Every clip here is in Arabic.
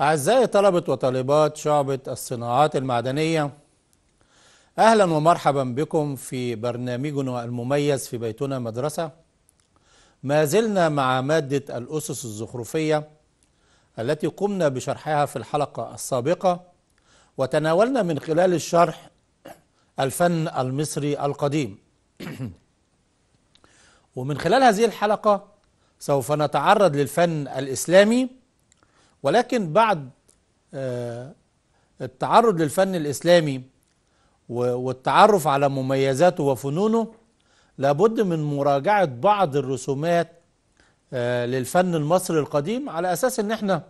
أعزائي طلبة وطالبات شعبة الصناعات المعدنية أهلا ومرحبا بكم في برنامجنا المميز في بيتنا مدرسة ما زلنا مع مادة الأسس الزخرفية التي قمنا بشرحها في الحلقة السابقة وتناولنا من خلال الشرح الفن المصري القديم ومن خلال هذه الحلقة سوف نتعرض للفن الإسلامي ولكن بعد آه، التعرض للفن الإسلامي والتعرف على مميزاته وفنونه لابد من مراجعة بعض الرسومات آه، للفن المصري القديم على أساس أن احنا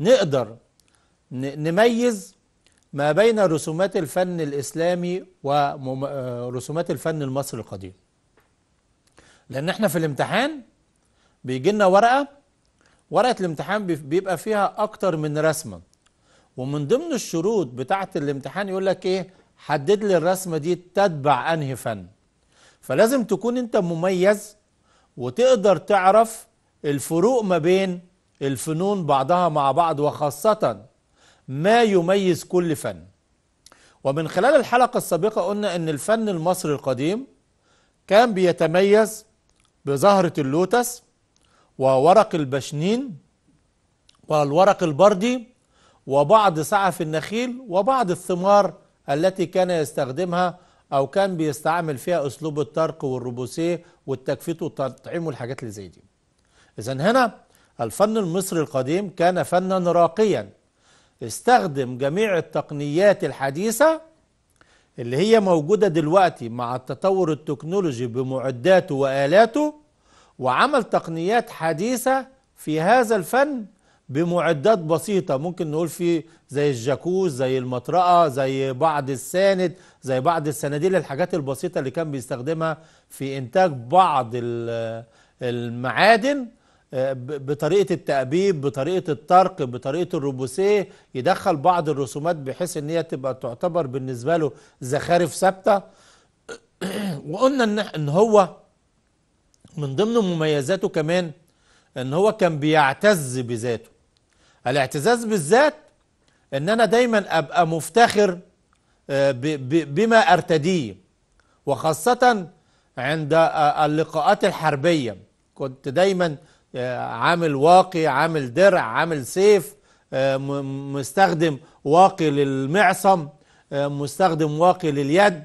نقدر نميز ما بين رسومات الفن الإسلامي ورسومات آه، الفن المصري القديم لأن احنا في الامتحان بيجي لنا ورقة ورقه الامتحان بيبقى فيها اكتر من رسمه ومن ضمن الشروط بتاعه الامتحان يقول لك ايه حدد لي الرسمه دي تتبع انهي فن فلازم تكون انت مميز وتقدر تعرف الفروق ما بين الفنون بعضها مع بعض وخاصه ما يميز كل فن ومن خلال الحلقه السابقه قلنا ان الفن المصري القديم كان بيتميز بزهره اللوتس وورق البشنين والورق البردي وبعض سعف النخيل وبعض الثمار التي كان يستخدمها او كان بيستعمل فيها اسلوب الطرق والروبوسيه والتكفيت والتطعيم والحاجات اللي زي دي اذا هنا الفن المصري القديم كان فنا راقيا استخدم جميع التقنيات الحديثه اللي هي موجوده دلوقتي مع التطور التكنولوجي بمعداته والاته وعمل تقنيات حديثة في هذا الفن بمعدات بسيطة ممكن نقول في زي الجاكوز زي المطرقة زي بعض الساند زي بعض السناديل الحاجات البسيطة اللي كان بيستخدمها في إنتاج بعض المعادن آه، بطريقة التأبيب بطريقة الطرق بطريقة الروبوسيه يدخل بعض الرسومات بحيث ان هي تبقى تعتبر بالنسبة له زخارف ثابتة وقلنا ان هو من ضمن مميزاته كمان ان هو كان بيعتز بذاته الاعتزاز بالذات ان انا دايما ابقى مفتخر آه، بما ارتديه وخاصة عند آه، آه، اللقاءات الحربية كنت دايما عامل واقي عامل درع عامل سيف مستخدم واقي للمعصم مستخدم واقي لليد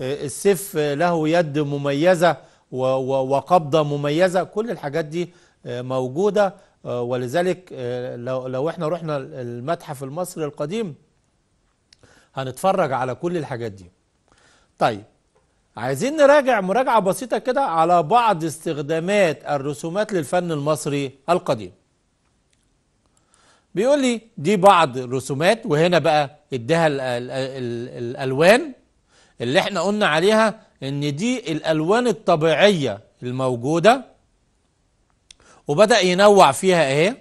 السيف له يد مميزة وقبضه مميزه كل الحاجات دي آه، موجوده آه، ولذلك آه، لو احنا رحنا المتحف المصري القديم هنتفرج على كل الحاجات دي طيب عايزين نراجع مراجعه بسيطه كده على بعض استخدامات الرسومات للفن المصري القديم بيقول لي دي بعض الرسومات وهنا بقى اداها الالوان اللي احنا قلنا عليها ان دي الالوان الطبيعيه الموجوده وبدا ينوع فيها اهي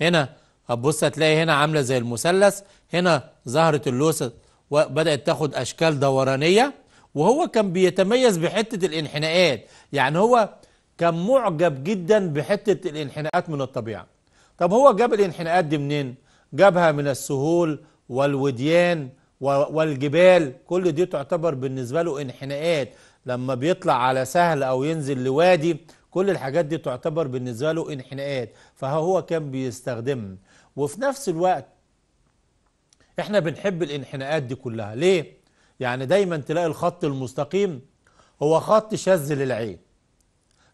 هنا هتبص هتلاقي هنا عامله زي المثلث هنا ظهرت اللوسه وبدات تاخد اشكال دورانيه وهو كان بيتميز بحته الانحناءات يعني هو كان معجب جدا بحته الانحناءات من الطبيعه طب هو جاب الانحناءات دي منين جابها من السهول والوديان والجبال كل دي تعتبر بالنسبة له انحناءات لما بيطلع على سهل أو ينزل لوادي كل الحاجات دي تعتبر بالنسبة له انحناءات فهو كان بيستخدم وفي نفس الوقت احنا بنحب الانحناءات دي كلها ليه؟ يعني دايما تلاقي الخط المستقيم هو خط شاذ للعين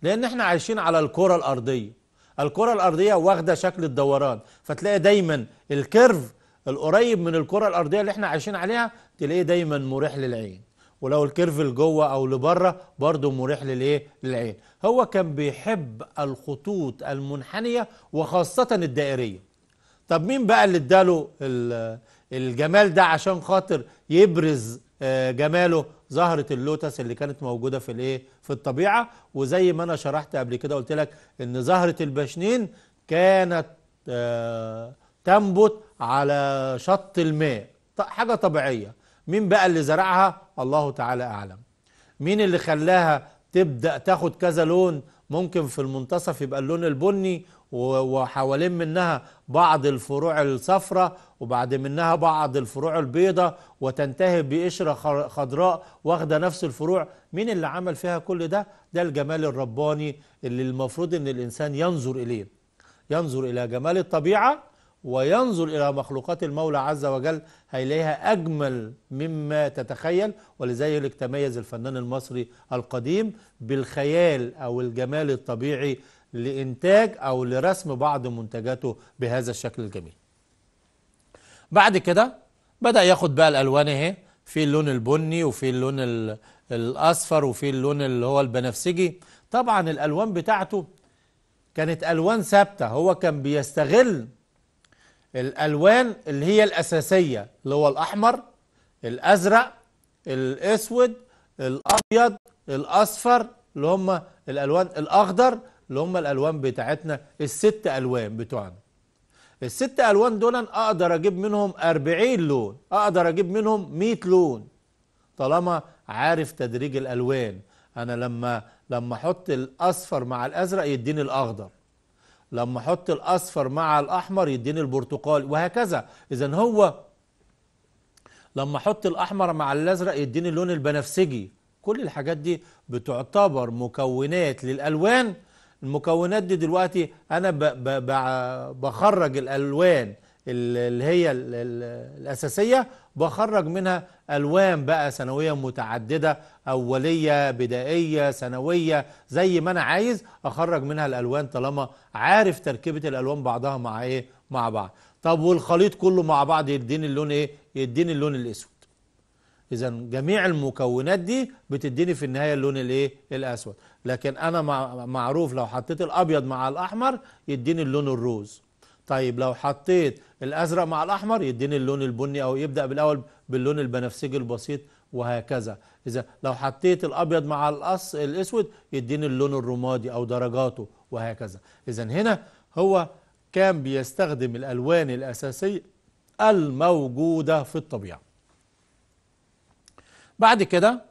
لان احنا عايشين على الكرة الارضية الكرة الارضية واخدة شكل الدوران فتلاقي دايما الكيرف القريب من الكره الارضيه اللي احنا عايشين عليها تلاقيه دايما مريح للعين ولو الكيرف لجوه او لبره برضه مريح للايه للعين هو كان بيحب الخطوط المنحنيه وخاصه الدائريه طب مين بقى اللي اداله الجمال ده عشان خاطر يبرز آه، جماله زهرة اللوتس اللي كانت موجودة في الايه في الطبيعة وزي ما انا شرحت قبل كده قلت لك ان زهرة البشنين كانت آه، تنبت على شط الماء طيب، حاجة طبيعية مين بقى اللي زرعها الله تعالى أعلم مين اللي خلاها تبدأ تاخد كذا لون ممكن في المنتصف يبقى اللون البني وحوالين منها بعض الفروع الصفراء وبعد منها بعض الفروع البيضاء وتنتهي بقشرة خضراء واخدة نفس الفروع مين اللي عمل فيها كل ده؟ ده الجمال الرباني اللي المفروض ان الانسان ينظر اليه ينظر الى جمال الطبيعة وينظر إلى مخلوقات المولى عز وجل هيلاقيها أجمل مما تتخيل ولذلك تميز الفنان المصري القديم بالخيال أو الجمال الطبيعي لإنتاج أو لرسم بعض منتجاته بهذا الشكل الجميل بعد كده بدأ ياخد بقى الألوان اهي في اللون البني وفي اللون الأصفر وفي اللون اللي هو البنفسجي طبعا الألوان بتاعته كانت ألوان ثابتة هو كان بيستغل الألوان اللي هي الأساسية اللي هو الأحمر الأزرق الأسود الأبيض الأصفر اللي هم الألوان الأخضر اللي هم الألوان بتاعتنا الست ألوان بتوعنا الست ألوان دول أقدر أجيب منهم 40 لون أقدر أجيب منهم 100 لون طالما عارف تدريج الألوان أنا لما لما أحط الأصفر مع الأزرق يديني الأخضر لما احط الاصفر مع الاحمر يديني البرتقال وهكذا اذا هو لما احط الاحمر مع الازرق يديني اللون البنفسجي كل الحاجات دي بتعتبر مكونات للالوان المكونات دي دلوقتي انا ب ب بخرج الالوان اللي هي الأساسية بخرج منها ألوان بقى سنوية متعددة أولية بدائية سنوية زي ما أنا عايز أخرج منها الألوان طالما عارف تركيبة الألوان بعضها مع إيه مع بعض طب والخليط كله مع بعض يديني اللون إيه يديني اللون الأسود إذا جميع المكونات دي بتديني في النهاية اللون الإيه الأسود لكن أنا معروف لو حطيت الأبيض مع الأحمر يديني اللون الروز طيب لو حطيت الازرق مع الاحمر يديني اللون البني او يبدا بالاول باللون البنفسجي البسيط وهكذا اذا لو حطيت الابيض مع الأص... الاسود يديني اللون الرمادي او درجاته وهكذا اذا هنا هو كان بيستخدم الالوان الاساسيه الموجوده في الطبيعه بعد كده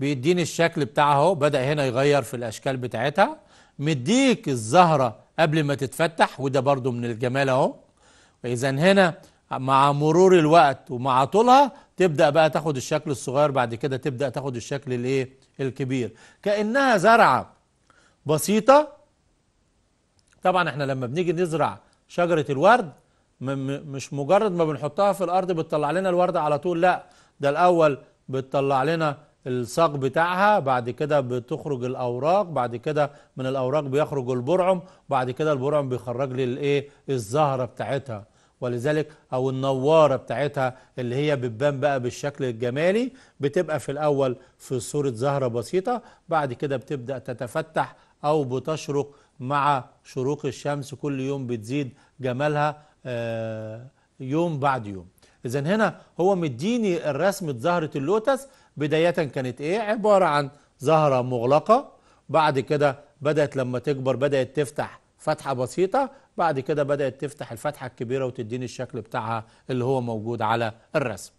بيديني الشكل بتاعها اهو بدا هنا يغير في الاشكال بتاعتها مديك الزهرة قبل ما تتفتح وده برضو من الجمال اهو فإذا هنا مع مرور الوقت ومع طولها تبدأ بقى تاخد الشكل الصغير بعد كده تبدأ تاخد الشكل الايه الكبير كأنها زرعة بسيطة طبعا احنا لما بنيجي نزرع شجرة الورد مش مجرد ما بنحطها في الأرض بتطلع لنا الوردة على طول لا ده الأول بتطلع لنا الساق بتاعها بعد كده بتخرج الاوراق بعد كده من الاوراق بيخرج البرعم بعد كده البرعم بيخرج لي الايه الزهره بتاعتها ولذلك او النواره بتاعتها اللي هي بتبان بقى بالشكل الجمالي بتبقى في الاول في صوره زهره بسيطه بعد كده بتبدا تتفتح او بتشرق مع شروق الشمس كل يوم بتزيد جمالها آه، يوم بعد يوم اذا هنا هو مديني الرسمه زهره اللوتس بداية كانت إيه؟ عبارة عن زهرة مغلقة بعد كده بدأت لما تكبر بدأت تفتح فتحة بسيطة بعد كده بدأت تفتح الفتحة الكبيرة وتديني الشكل بتاعها اللي هو موجود على الرسم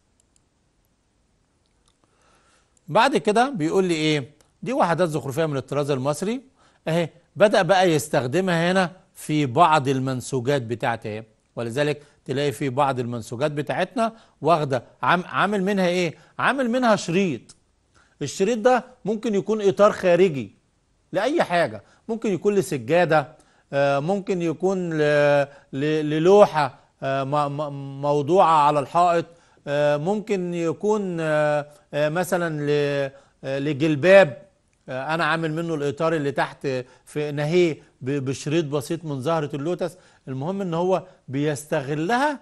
بعد كده بيقول لي ايه دي وحدات زخرفيه من الطراز المصري اهي بدا بقى يستخدمها هنا في بعض المنسوجات بتاعتها ايه ولذلك تلاقي في بعض المنسوجات بتاعتنا واخده عامل منها ايه؟ عامل منها شريط الشريط ده ممكن يكون اطار خارجي لاي حاجه ممكن يكون لسجاده آه، ممكن يكون للوحه آه، موضوعه على الحائط آه، ممكن يكون مثلا لجلباب انا عامل منه الاطار اللي تحت في ناهيه بشريط بسيط من زهره اللوتس المهم ان هو بيستغلها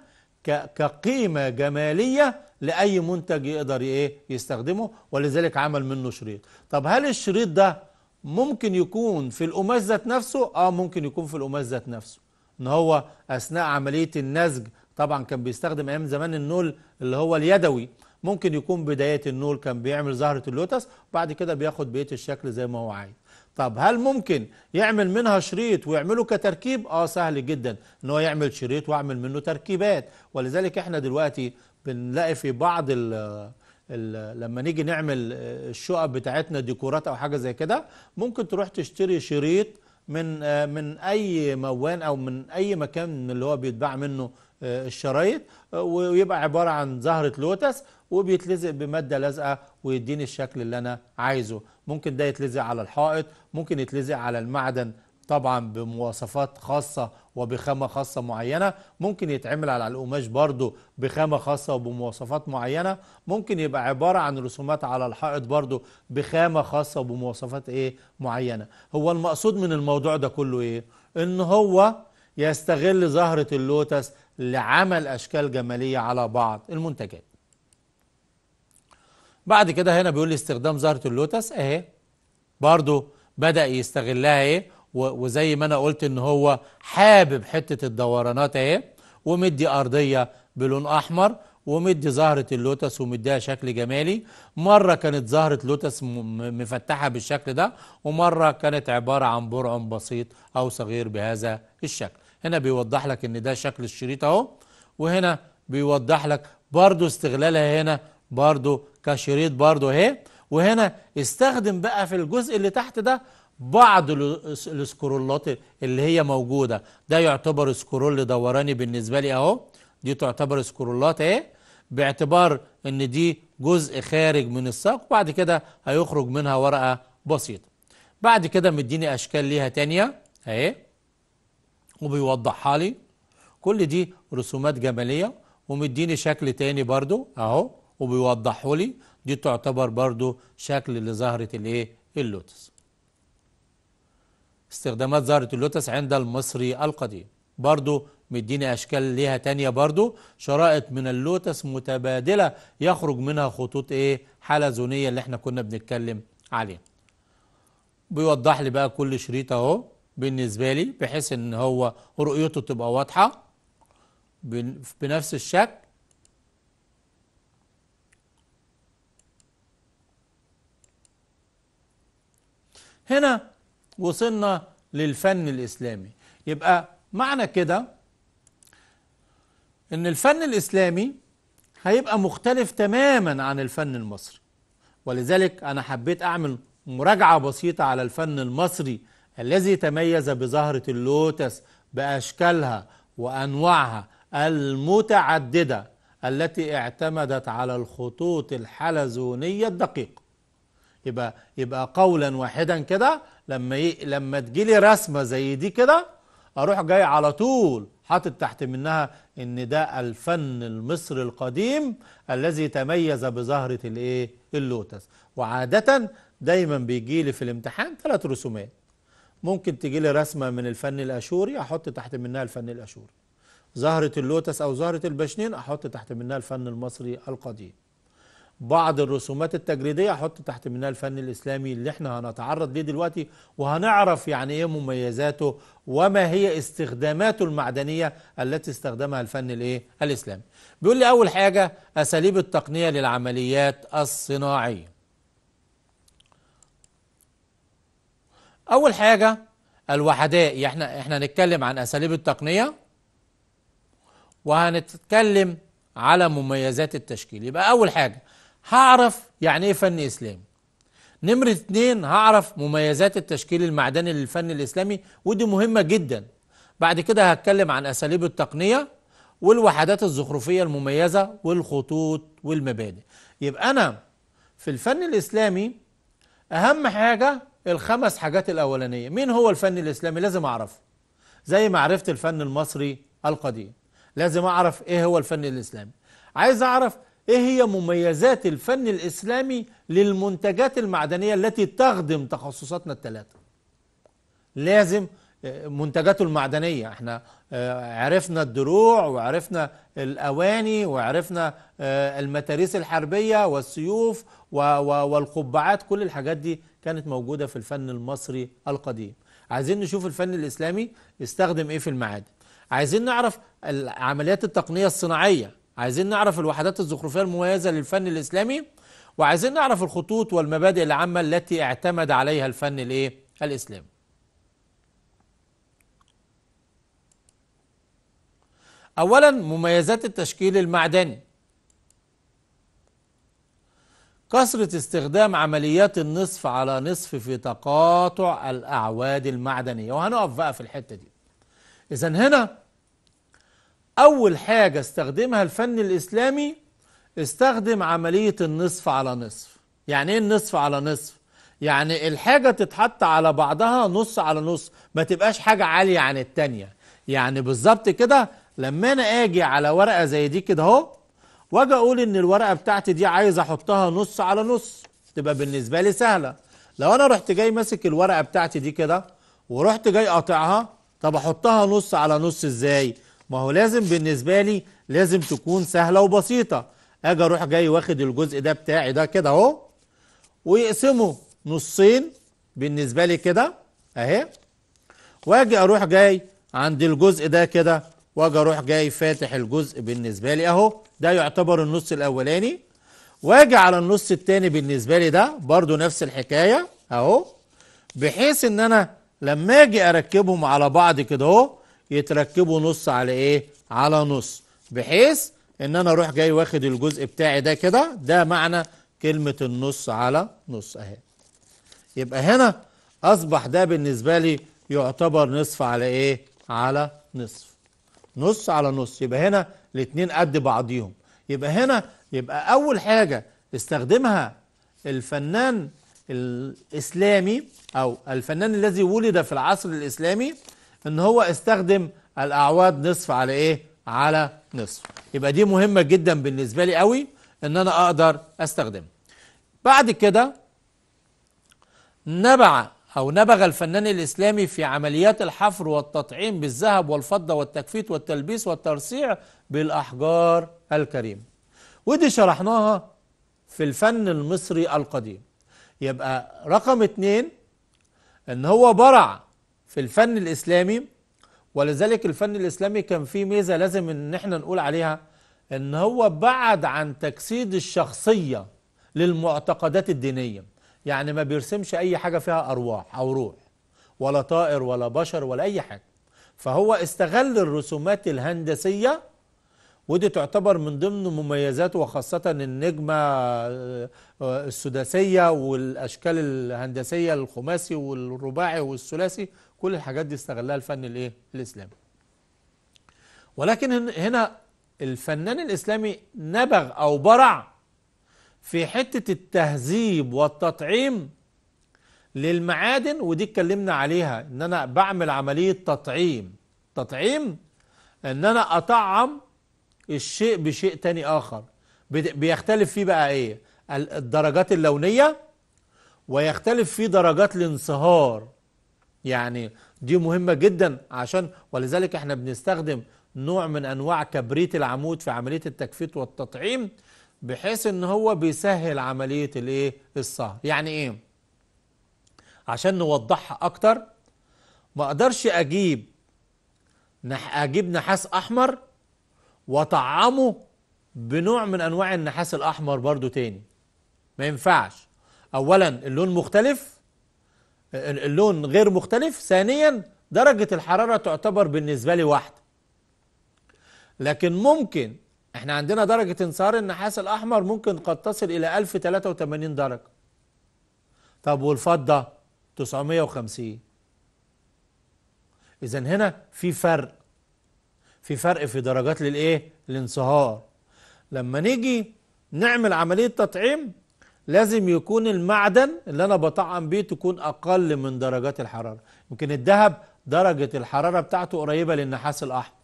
كقيمة جمالية لأي منتج يقدر إيه يستخدمه ولذلك عمل منه شريط طب هل الشريط ده ممكن يكون في القماش ذات نفسه اه ممكن يكون في القماش ذات نفسه ان هو اثناء عمليه النسج طبعا كان بيستخدم ايام زمان النول اللي هو اليدوي ممكن يكون بدايه النول كان بيعمل زهره اللوتس بعد كده بياخد بقيه الشكل زي ما هو عايز طب هل ممكن يعمل منها شريط ويعمله كتركيب اه سهل جدا ان هو يعمل شريط واعمل منه تركيبات ولذلك احنا دلوقتي بنلاقي في بعض ال ال لما نيجي نعمل آه، الشقق بتاعتنا ديكورات او حاجه زي كده ممكن تروح تشتري شريط من آه، من اي موان او من اي مكان اللي هو بيتباع منه آه، الشرايط ويبقى عباره عن زهره لوتس وبيتلزق بماده لازقه ويديني الشكل اللي انا عايزه ممكن ده يتلزق على الحائط ممكن يتلزق على المعدن طبعا بمواصفات خاصة وبخامة خاصة معينة ممكن يتعمل على القماش برضو بخامة خاصة وبمواصفات معينة ممكن يبقى عبارة عن رسومات على الحائط برضو بخامة خاصة وبمواصفات ايه معينة هو المقصود من الموضوع ده كله ايه ان هو يستغل زهرة اللوتس لعمل اشكال جمالية على بعض المنتجات بعد كده هنا بيقول لي استخدام زهره اللوتس اهي برضو بدا يستغلها ايه وزي ما انا قلت ان هو حابب حته الدورانات اهي ومدي ارضيه بلون احمر ومدي زهرة اللوتس ومديها شكل جمالي مرة كانت زهرة لوتس مفتحة بالشكل ده ومرة كانت عبارة عن برعم بسيط أو صغير بهذا الشكل هنا بيوضح لك ان ده شكل الشريط اهو وهنا بيوضح لك برضو استغلالها هنا برضو كشريط برضه اهي وهنا استخدم بقى في الجزء اللي تحت ده بعض السكرولات اللي هي موجوده ده يعتبر سكرول دوراني بالنسبه لي اهو دي تعتبر سكرولات اهي باعتبار ان دي جزء خارج من الساق وبعد كده هيخرج منها ورقه بسيطه بعد كده مديني اشكال ليها تانية اهي وبيوضحها لي كل دي رسومات جماليه ومديني شكل تاني برضو اهو وبيوضحه لي دي تعتبر برضو شكل لزهرة الايه اللوتس استخدامات زهرة اللوتس عند المصري القديم برضو مديني أشكال ليها تانية برضو شرائط من اللوتس متبادلة يخرج منها خطوط إيه حلزونية اللي احنا كنا بنتكلم عليها بيوضح لي بقى كل شريط اهو بالنسبة لي بحيث ان هو رؤيته تبقى واضحة بنفس الشكل هنا وصلنا للفن الاسلامي يبقى معنى كده ان الفن الاسلامي هيبقى مختلف تماما عن الفن المصري ولذلك انا حبيت اعمل مراجعه بسيطه على الفن المصري الذي تميز بزهره اللوتس باشكالها وانواعها المتعدده التي اعتمدت على الخطوط الحلزونيه الدقيقه يبقى يبقى قولا واحدا كده لما ي... لما تجيلي رسمه زي دي كده اروح جاي على طول حاطط تحت منها ان ده الفن المصري القديم الذي تميز بزهره الايه اللوتس وعاده دايما بيجي لي في الامتحان ثلاث رسومات ممكن تجي لي رسمه من الفن الاشوري احط تحت منها الفن الاشوري زهره اللوتس او زهره البشنين احط تحت منها الفن المصري القديم بعض الرسومات التجريدية أحط تحت منها الفن الإسلامي اللي احنا هنتعرض ليه دلوقتي وهنعرف يعني إيه مميزاته وما هي استخداماته المعدنية التي استخدمها الفن الإيه؟ الإسلامي بيقول لي أول حاجة أساليب التقنية للعمليات الصناعية أول حاجة الوحداء يعني احنا احنا هنتكلم عن أساليب التقنية وهنتكلم على مميزات التشكيل يبقى أول حاجة هعرف يعني ايه فن اسلامي نمرة اتنين هعرف مميزات التشكيل المعدني للفن الاسلامي ودي مهمة جدا بعد كده هتكلم عن اساليب التقنية والوحدات الزخرفية المميزة والخطوط والمبادئ يبقى انا في الفن الاسلامي اهم حاجة الخمس حاجات الاولانية مين هو الفن الاسلامي لازم اعرفه زي ما عرفت الفن المصري القديم لازم اعرف ايه هو الفن الاسلامي عايز اعرف ايه هي مميزات الفن الاسلامي للمنتجات المعدنيه التي تخدم تخصصاتنا الثلاثه لازم آه، منتجاته المعدنيه احنا آه، عرفنا الدروع وعرفنا الاواني وعرفنا آه، المتاريس الحربيه والسيوف والقبعات كل الحاجات دي كانت موجوده في الفن المصري القديم عايزين نشوف الفن الاسلامي استخدم ايه في المعادن عايزين نعرف عمليات التقنيه الصناعيه عايزين نعرف الوحدات الزخرفية المميزة للفن الإسلامي وعايزين نعرف الخطوط والمبادئ العامة التي اعتمد عليها الفن الإيه؟ الإسلامي أولا مميزات التشكيل المعدني كثرة استخدام عمليات النصف على نصف في تقاطع الأعواد المعدنية وهنقف بقى في الحتة دي إذا هنا أول حاجة استخدمها الفن الإسلامي استخدم عملية النصف على نصف يعني إيه النصف على نصف؟ يعني الحاجة تتحط على بعضها نص على نص ما تبقاش حاجة عالية عن التانية يعني بالظبط كده لما أنا أجي على ورقة زي دي كده أهو وأجي أقول إن الورقة بتاعتي دي عايز أحطها نص على نص تبقى بالنسبة لي سهلة لو أنا رحت جاي ماسك الورقة بتاعتي دي كده ورحت جاي قاطعها طب أحطها نص على نص إزاي؟ ما هو لازم بالنسبة لي لازم تكون سهلة وبسيطة اجي اروح جاي واخد الجزء ده بتاعي ده كده اهو ويقسمه نصين بالنسبة لي كده اهي واجي اروح جاي عند الجزء ده كده واجي اروح جاي فاتح الجزء بالنسبة لي اهو ده يعتبر النص الاولاني واجي على النص التاني بالنسبة لي ده برضو نفس الحكاية اهو بحيث ان انا لما اجي اركبهم على بعض كده اهو يتركبوا نص على ايه على نص بحيث ان انا اروح جاي واخد الجزء بتاعي ده كده ده معنى كلمة النص على نص اهي يبقى هنا اصبح ده بالنسبة لي يعتبر نصف على ايه على نصف نص على نص يبقى هنا الاتنين قد بعضيهم يبقى هنا يبقى اول حاجة استخدمها الفنان الاسلامي او الفنان الذي ولد في العصر الاسلامي ان هو استخدم الاعواد نصف على ايه على نصف يبقى دي مهمة جدا بالنسبة لي قوي ان انا اقدر استخدم بعد كده نبع او نبغ الفنان الاسلامي في عمليات الحفر والتطعيم بالذهب والفضة والتكفيت والتلبيس والترصيع بالاحجار الكريمة ودي شرحناها في الفن المصري القديم يبقى رقم اتنين ان هو برع في الفن الإسلامي ولذلك الفن الإسلامي كان فيه ميزة لازم إن إحنا نقول عليها إن هو بعد عن تجسيد الشخصية للمعتقدات الدينية يعني ما بيرسمش أي حاجة فيها أرواح أو روح ولا طائر ولا بشر ولا أي حاجة فهو استغل الرسومات الهندسية ودي تعتبر من ضمن مميزاته وخاصة النجمة آه، آه، السداسية والأشكال الهندسية الخماسي والرباعي والثلاثي كل الحاجات دي استغلها الفن الايه الاسلامي ولكن هنا الفنان الاسلامي نبغ او برع في حته التهذيب والتطعيم للمعادن ودي اتكلمنا عليها ان انا بعمل عمليه تطعيم تطعيم ان انا اطعم الشيء بشيء تاني اخر بيختلف فيه بقى ايه الدرجات اللونيه ويختلف فيه درجات الانصهار يعني دي مهمة جدا عشان ولذلك احنا بنستخدم نوع من انواع كبريت العمود في عملية التكفيت والتطعيم بحيث ان هو بيسهل عملية الايه الصهر يعني ايه عشان نوضحها اكتر ما اقدرش اجيب نح اجيب نحاس احمر واطعمه بنوع من انواع النحاس الاحمر برضو تاني ما ينفعش اولا اللون مختلف اللون غير مختلف ثانيا درجة الحرارة تعتبر بالنسبة لي واحدة لكن ممكن احنا عندنا درجة انصهار النحاس الأحمر ممكن قد تصل إلى 1083 درجة طب والفضة 950 إذا هنا في فرق في فرق في درجات للإيه؟ الانصهار لما نيجي نعمل عملية تطعيم لازم يكون المعدن اللي انا بطعم بيه تكون اقل من درجات الحراره يمكن الذهب درجه الحراره بتاعته قريبه للنحاس الاحمر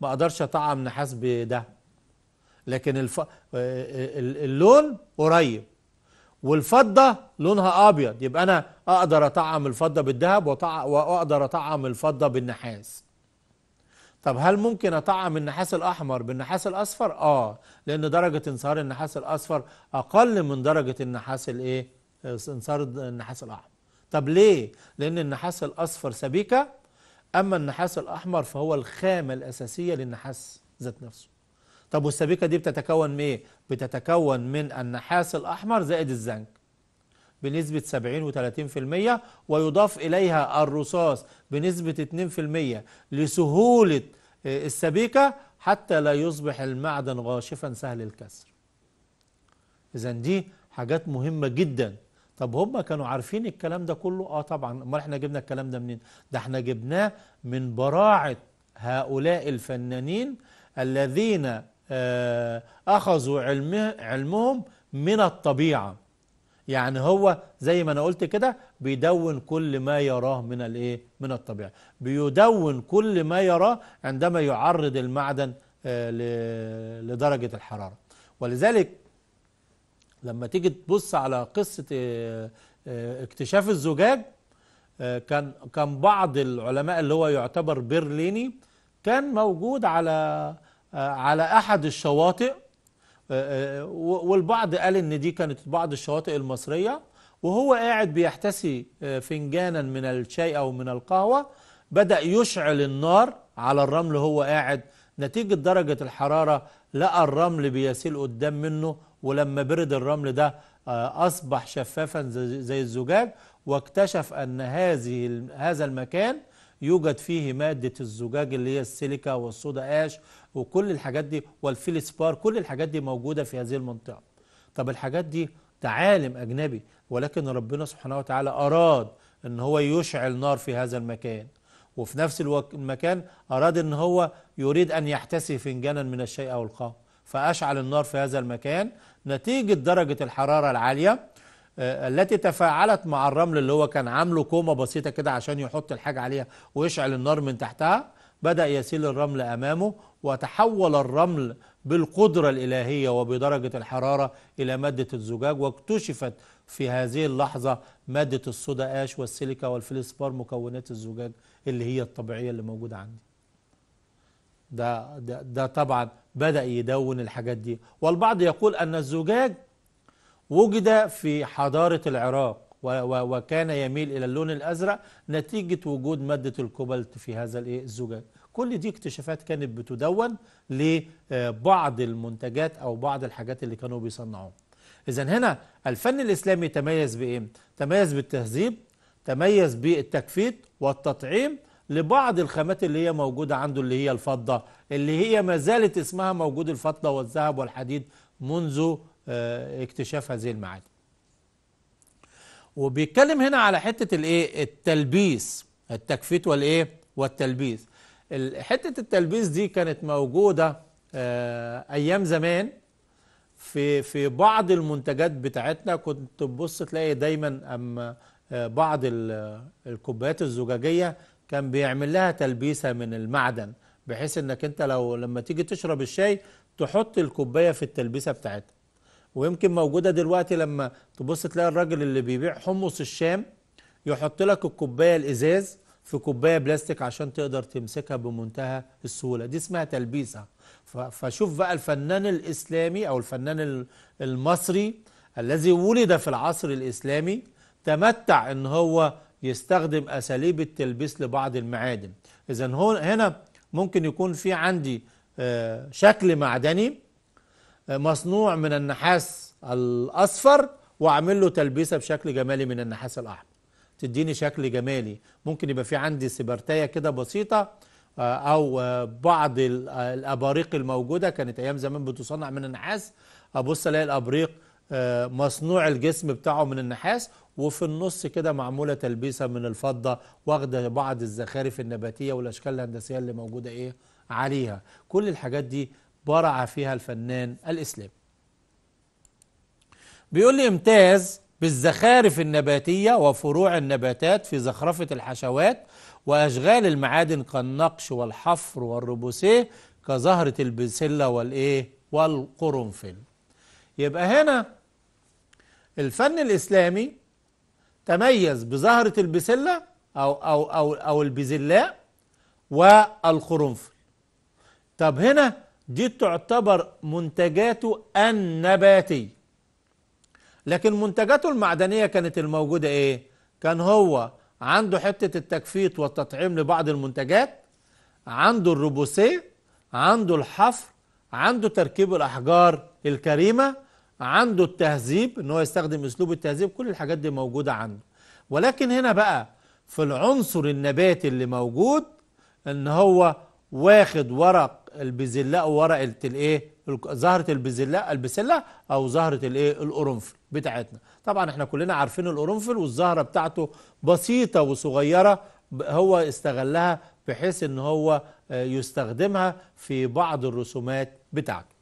ما اقدرش اطعم نحاس بده لكن الف... آه، آه، اللون قريب والفضه لونها ابيض يبقى انا اقدر اطعم الفضه بالذهب واقدر اطعم الفضه بالنحاس طب هل ممكن اطعم النحاس الاحمر بالنحاس الاصفر اه لان درجه انصهار النحاس الاصفر اقل من درجه النحاس الايه انصهار النحاس الاحمر طب ليه لان النحاس الاصفر سبيكه اما النحاس الاحمر فهو الخامه الاساسيه للنحاس ذات نفسه طب والسبيكه دي بتتكون من ايه بتتكون من النحاس الاحمر زائد الزنك بنسبة 70 و30% ويضاف إليها الرصاص بنسبة 2% لسهولة آه، السبيكة حتى لا يصبح المعدن غاشفا سهل الكسر إذا دي حاجات مهمة جدا طب هم كانوا عارفين الكلام ده كله اه طبعا امال احنا جبنا الكلام ده منين ده احنا جبناه من براعة هؤلاء الفنانين الذين آه اخذوا علمه علمهم من الطبيعه يعني هو زي ما انا قلت كده بيدون كل ما يراه من الايه من الطبيعه بيدون كل ما يراه عندما يعرض المعدن آه، لدرجه الحراره ولذلك لما تيجي تبص على قصه آه، آه، اكتشاف الزجاج كان كان بعض العلماء اللي هو يعتبر برليني كان موجود على على احد الشواطئ آه، آه، والبعض قال ان دي كانت بعض الشواطئ المصريه وهو قاعد بيحتسي آه، فنجانا من الشاي او من القهوه بدا يشعل النار على الرمل هو قاعد نتيجه درجه الحراره لقى الرمل بيسيل قدام منه ولما برد الرمل ده اصبح شفافا زي الزجاج واكتشف ان هذه هذا المكان يوجد فيه مادة الزجاج اللي هي السيليكا والصودا آش وكل الحاجات دي والفيلسبار كل الحاجات دي موجودة في هذه المنطقة طب الحاجات دي تعالم أجنبي ولكن ربنا سبحانه وتعالى أراد أن هو يشعل نار في هذا المكان وفي نفس المكان أراد أن هو يريد أن يحتسي فنجانا من الشيء أو القهوة فأشعل النار في هذا المكان نتيجة درجة الحرارة العالية آه، التي تفاعلت مع الرمل اللي هو كان عامله كومه بسيطه كده عشان يحط الحاجه عليها ويشعل النار من تحتها بدا يسيل الرمل امامه وتحول الرمل بالقدره الالهيه وبدرجه الحراره الى ماده الزجاج واكتشفت في هذه اللحظه ماده الصودا اش والسيليكا والفلسفار مكونات الزجاج اللي هي الطبيعيه اللي موجوده عندي ده, ده, ده طبعا بدا يدون الحاجات دي والبعض يقول ان الزجاج وجد في حضارة العراق وكان يميل إلى اللون الأزرق نتيجة وجود مادة الكوبالت في هذا الزجاج كل دي اكتشافات كانت بتدون لبعض المنتجات أو بعض الحاجات اللي كانوا بيصنعوها إذا هنا الفن الإسلامي تميز بإيه؟ تميز بالتهذيب تميز بالتكفيت والتطعيم لبعض الخامات اللي هي موجودة عنده اللي هي الفضة اللي هي ما زالت اسمها موجود الفضة والذهب والحديد منذ آه، اكتشاف هذه المعادن وبيتكلم هنا على حتة الايه التلبيس التكفيت والايه والتلبيس حتة التلبيس دي كانت موجودة آه، ايام زمان في في بعض المنتجات بتاعتنا كنت تبص تلاقي دايما اما آه، بعض الكوبايات الزجاجية كان بيعمل لها تلبيسة من المعدن بحيث انك انت لو لما تيجي تشرب الشاي تحط الكوباية في التلبيسة بتاعتها ويمكن موجوده دلوقتي لما تبص تلاقي الراجل اللي بيبيع حمص الشام يحط لك الكوبايه الازاز في كوبايه بلاستيك عشان تقدر تمسكها بمنتهى السهوله دي اسمها تلبيسه فشوف بقى الفنان الاسلامي او الفنان المصري الذي ولد في العصر الاسلامي تمتع ان هو يستخدم اساليب التلبيس لبعض المعادن اذا هنا ممكن يكون في عندي آه، شكل معدني مصنوع من النحاس الاصفر واعمل له تلبيسه بشكل جمالي من النحاس الاحمر تديني شكل جمالي ممكن يبقى في عندي سبرتايه كده بسيطه آه، او آه، بعض الاباريق الموجوده كانت ايام زمان بتصنع من النحاس ابص الاقي الابريق آه، مصنوع الجسم بتاعه من النحاس وفي النص كده معمولة تلبيسة من الفضة واخدة بعض الزخارف النباتية والأشكال الهندسية اللي موجودة إيه عليها كل الحاجات دي برع فيها الفنان الإسلامي بيقول لي امتاز بالزخارف النباتية وفروع النباتات في زخرفة الحشوات وأشغال المعادن كالنقش والحفر والروبوسيه كزهرة البسلة والإيه والقرنفل يبقى هنا الفن الإسلامي تميز بزهرة البسلة أو, أو, أو, أو البزلاء والقرنفل طب هنا دي تعتبر منتجاته النباتي لكن منتجاته المعدنية كانت الموجودة ايه كان هو عنده حتة التكفيت والتطعيم لبعض المنتجات عنده الروبوسيه عنده الحفر عنده تركيب الأحجار الكريمة عنده التهذيب ان هو يستخدم اسلوب التهذيب كل الحاجات دي موجودة عنده ولكن هنا بقى في العنصر النباتي اللي موجود ان هو واخد ورق البزلاء ورقه إيه، الايه زهره البزلاء البسله او زهره الايه القرنفل بتاعتنا طبعا احنا كلنا عارفين القرنفل والزهره بتاعته بسيطه وصغيره هو استغلها بحيث ان هو آه، يستخدمها في بعض الرسومات بتاعته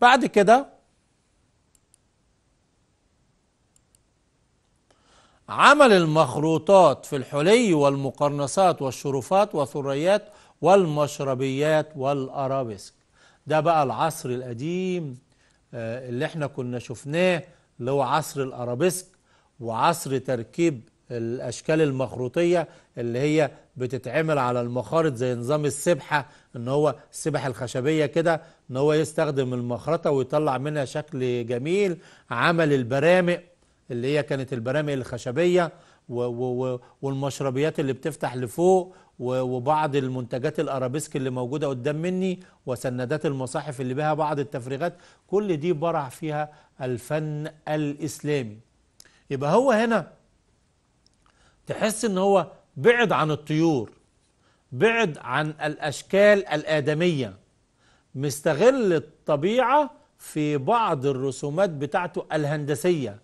بعد كده عمل المخروطات في الحلي والمقرنصات والشرفات والثريات والمشربيات والأرابسك ده بقى العصر القديم آه، اللي احنا كنا شفناه اللي هو عصر الأرابسك وعصر تركيب الأشكال المخروطية اللي هي بتتعمل على المخارط زي نظام السبحة ان هو السبح الخشبية كده ان هو يستخدم المخرطة ويطلع منها شكل جميل عمل البرامق اللي هي كانت البراميل الخشبيه والمشربيات اللي بتفتح لفوق وبعض المنتجات الارابيسك اللي موجوده قدام مني وسندات المصاحف اللي بها بعض التفريغات كل دي برع فيها الفن الاسلامي يبقى هو هنا تحس ان هو بعد عن الطيور بعد عن الاشكال الادميه مستغل الطبيعه في بعض الرسومات بتاعته الهندسيه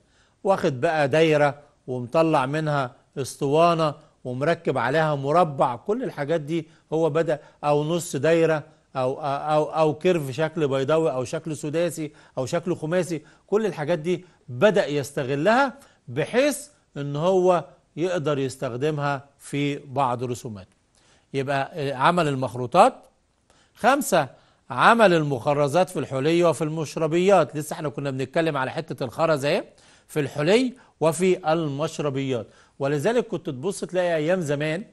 واخد بقى دايرة ومطلع منها اسطوانة ومركب عليها مربع كل الحاجات دي هو بدأ أو نص دايرة أو, أو, أو كيرف شكل بيضاوي أو شكل سداسي أو شكل خماسي كل الحاجات دي بدأ يستغلها بحيث أن هو يقدر يستخدمها في بعض رسوماته يبقى آه، عمل المخروطات خمسة عمل المخرزات في الحلية وفي المشربيات لسه احنا كنا بنتكلم على حتة الخرز اهي في الحلي وفي المشربيات ولذلك كنت تبص تلاقي أيام زمان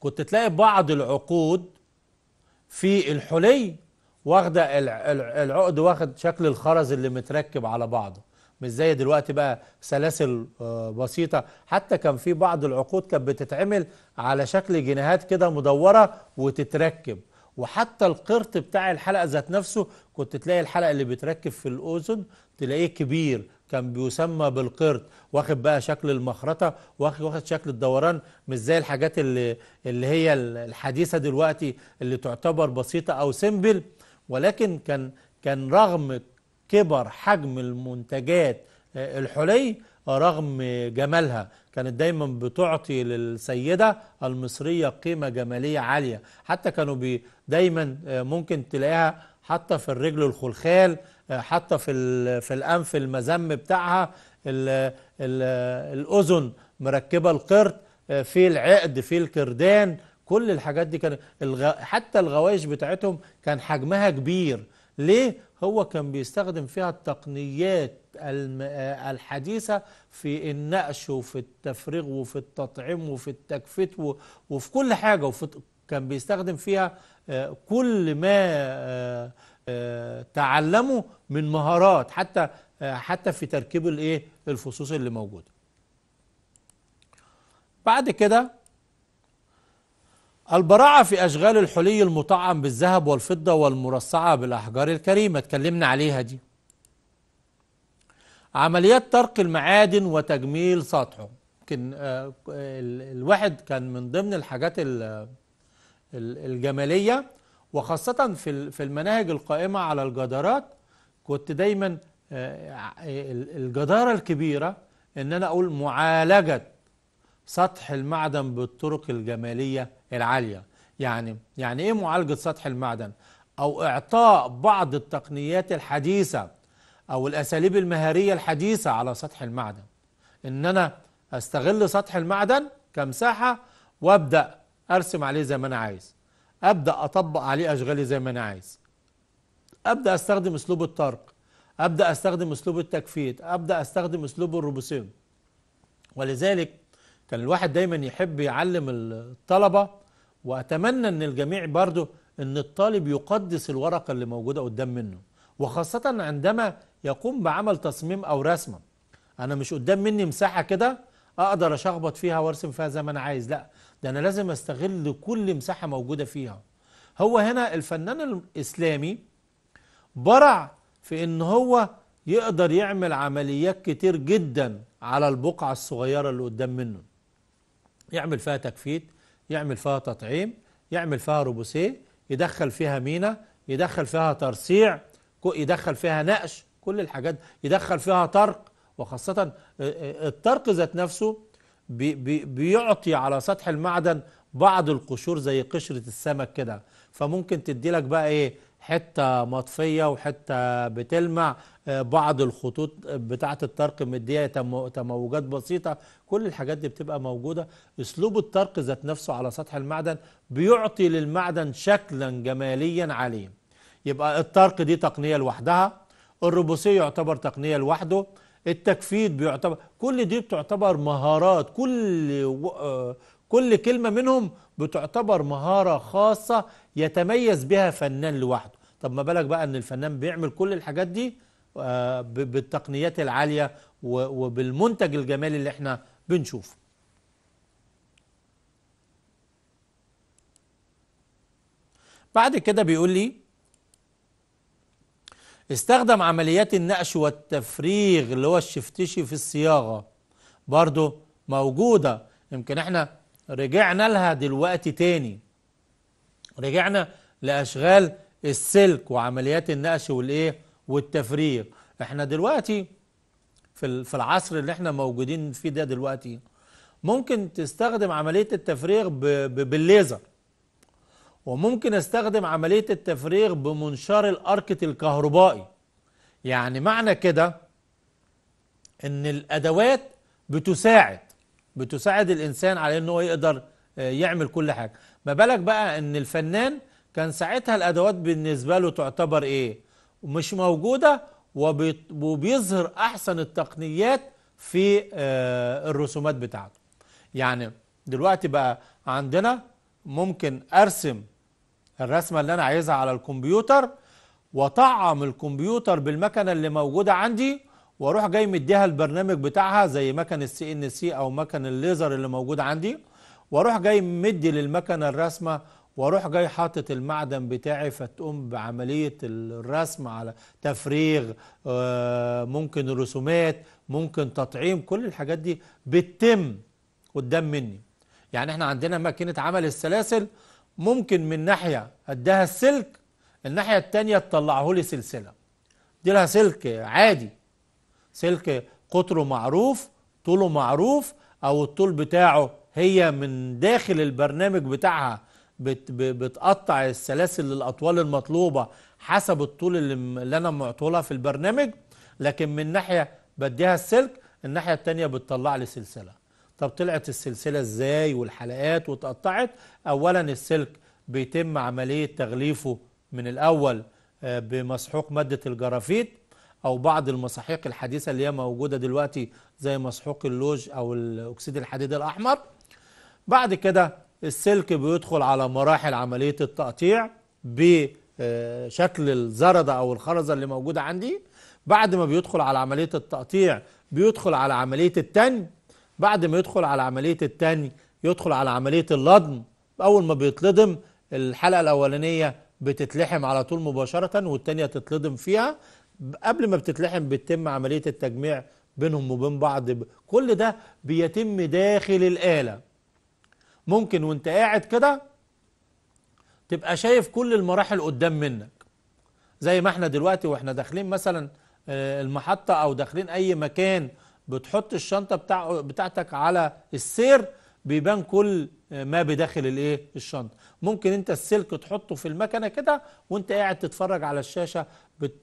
كنت تلاقي بعض العقود في الحلي واخدة العقد واخد شكل الخرز اللي متركب على بعضه مش زي دلوقتي بقى سلاسل آه، بسيطة حتى كان في بعض العقود كانت بتتعمل على شكل جنيهات كده مدورة وتتركب وحتى القرط بتاع الحلقة ذات نفسه كنت تلاقي الحلقة اللي بتركب في الأذن تلاقيه كبير كان بيسمى بالقرط واخد بقى شكل المخرطة واخد, واخد شكل الدوران مش زي الحاجات اللي, اللي هي الحديثة دلوقتي اللي تعتبر بسيطة أو سيمبل ولكن كان كان رغم كبر حجم المنتجات آه، الحلي رغم جمالها كانت دايما بتعطي للسيدة المصرية قيمة جمالية عالية حتى كانوا بي دايما آه، ممكن تلاقيها حتى في الرجل الخلخال آه، حتى في, في الأنف المزم بتاعها الـ الـ الأذن مركبة القرد آه، في العقد في الكردان كل الحاجات دي كان الغ... حتى الغوايش بتاعتهم كان حجمها كبير ليه هو كان بيستخدم فيها التقنيات آه، الحديثة في النقش وفي التفريغ وفي التطعيم وفي التكفيت وفي كل حاجة وفي كان بيستخدم فيها آه، كل ما آه، تعلمه من مهارات حتى حتى في تركيب الايه الفصوص اللي موجوده بعد كده البراعة في أشغال الحلي المطعم بالذهب والفضة والمرصعة بالأحجار الكريمة اتكلمنا عليها دي عمليات طرق المعادن وتجميل سطحه يمكن آه، الواحد كان من ضمن الحاجات الجمالية وخاصة في المناهج القائمة على الجدارات كنت دايما آه، الجدارة الكبيرة ان انا اقول معالجة سطح المعدن بالطرق الجمالية العالية يعني يعني ايه معالجة سطح المعدن او اعطاء بعض التقنيات الحديثة أو الأساليب المهارية الحديثة على سطح المعدن إن أنا أستغل سطح المعدن كمساحة وأبدأ أرسم عليه زي ما أنا عايز أبدأ أطبق عليه أشغالي زي ما أنا عايز أبدأ أستخدم أسلوب الطرق أبدأ أستخدم أسلوب التكفيت أبدأ أستخدم أسلوب الروبوسيم ولذلك كان الواحد دايما يحب يعلم الطلبة وأتمنى أن الجميع برضه أن الطالب يقدس الورقة اللي موجودة قدام منه وخاصة عندما يقوم بعمل تصميم أو رسمة أنا مش قدام مني مساحة كده أقدر أشخبط فيها وأرسم فيها زي ما أنا عايز لا ده أنا لازم أستغل كل مساحة موجودة فيها هو هنا الفنان الإسلامي برع في إن هو يقدر يعمل عمليات كتير جدا على البقعة الصغيرة اللي قدام منه يعمل فيها تكفيت يعمل فيها تطعيم يعمل فيها روبوسيه يدخل فيها مينا يدخل فيها ترصيع يدخل فيها نقش كل الحاجات يدخل فيها طرق وخاصة آه، آه، الطرق ذات نفسه بيعطي على سطح المعدن بعض القشور زي قشرة السمك كده فممكن تدي لك بقى ايه حتة مطفية وحتة بتلمع آه، بعض الخطوط بتاعة الطرق مدية تموجات بسيطة كل الحاجات دي بتبقى موجودة اسلوب الطرق ذات نفسه على سطح المعدن بيعطي للمعدن شكلا جماليا عليه يبقى الطرق دي تقنية لوحدها الروبوسيه يعتبر تقنيه لوحده التكفيد بيعتبر كل دي بتعتبر مهارات كل آه، كل كلمه منهم بتعتبر مهاره خاصه يتميز بها فنان لوحده طب ما بالك بقى ان الفنان بيعمل كل الحاجات دي آه، بالتقنيات العاليه وبالمنتج الجمالي اللي احنا بنشوفه بعد كده بيقول لي استخدم عمليات النقش والتفريغ اللي هو الشفتشي في الصياغة برضو موجودة يمكن احنا رجعنا لها دلوقتي تاني رجعنا لأشغال السلك وعمليات النقش والايه والتفريغ احنا دلوقتي في في العصر اللي احنا موجودين فيه ده دلوقتي ممكن تستخدم عملية التفريغ بالليزر وممكن استخدم عملية التفريغ بمنشار الأركت الكهربائي يعني معنى كده ان الأدوات بتساعد بتساعد الإنسان على أنه يقدر آه، يعمل كل حاجة ما بالك بقى ان الفنان كان ساعتها الأدوات بالنسبة له تعتبر إيه مش موجودة وبيظهر أحسن التقنيات في آه، الرسومات بتاعته يعني دلوقتي بقى عندنا ممكن ارسم الرسمة اللي أنا عايزها على الكمبيوتر وطعم الكمبيوتر بالمكنة اللي موجودة عندي واروح جاي مديها البرنامج بتاعها زي مكن السي ان سي او مكن الليزر اللي موجود عندي واروح جاي مدي للمكنه الرسمه واروح جاي حاطط المعدن بتاعي فتقوم بعمليه الرسم على تفريغ آه، ممكن رسومات ممكن تطعيم كل الحاجات دي بتتم قدام مني يعني احنا عندنا ماكينه عمل السلاسل ممكن من ناحية أداها السلك الناحية التانية تطلعه لي سلسلة دي لها سلك عادي سلك قطره معروف طوله معروف أو الطول بتاعه هي من داخل البرنامج بتاعها بت بتقطع السلاسل الأطوال المطلوبة حسب الطول اللي, أنا معطولها في البرنامج لكن من ناحية بديها السلك الناحية التانية بتطلع لي سلسلة طب طلعت السلسلة ازاي والحلقات وتقطعت اولا السلك بيتم عملية تغليفه من الاول آه، بمسحوق مادة الجرافيت او بعض المساحيق الحديثة اللي هي موجودة دلوقتي زي مسحوق اللوج او الاكسيد الحديد الاحمر بعد كده السلك بيدخل على مراحل عملية التقطيع بشكل آه، الزردة او الخرزة اللي موجودة عندي بعد ما بيدخل على عملية التقطيع بيدخل على عملية التن بعد ما يدخل على عملية التاني يدخل على عملية اللضم أول ما بيتلضم الحلقة الأولانية بتتلحم على طول مباشرة والتانية تتلضم فيها قبل ما بتتلحم بتتم عملية التجميع بينهم وبين بعض كل ده بيتم داخل الآلة ممكن وانت قاعد كده تبقى شايف كل المراحل قدام منك زي ما احنا دلوقتي واحنا داخلين مثلا آه، المحطة او داخلين اي مكان بتحط الشنطه بتاع بتاعتك على السير بيبان كل ما بداخل الايه الشنطه ممكن انت السلك تحطه في المكنه كده وانت قاعد تتفرج على الشاشه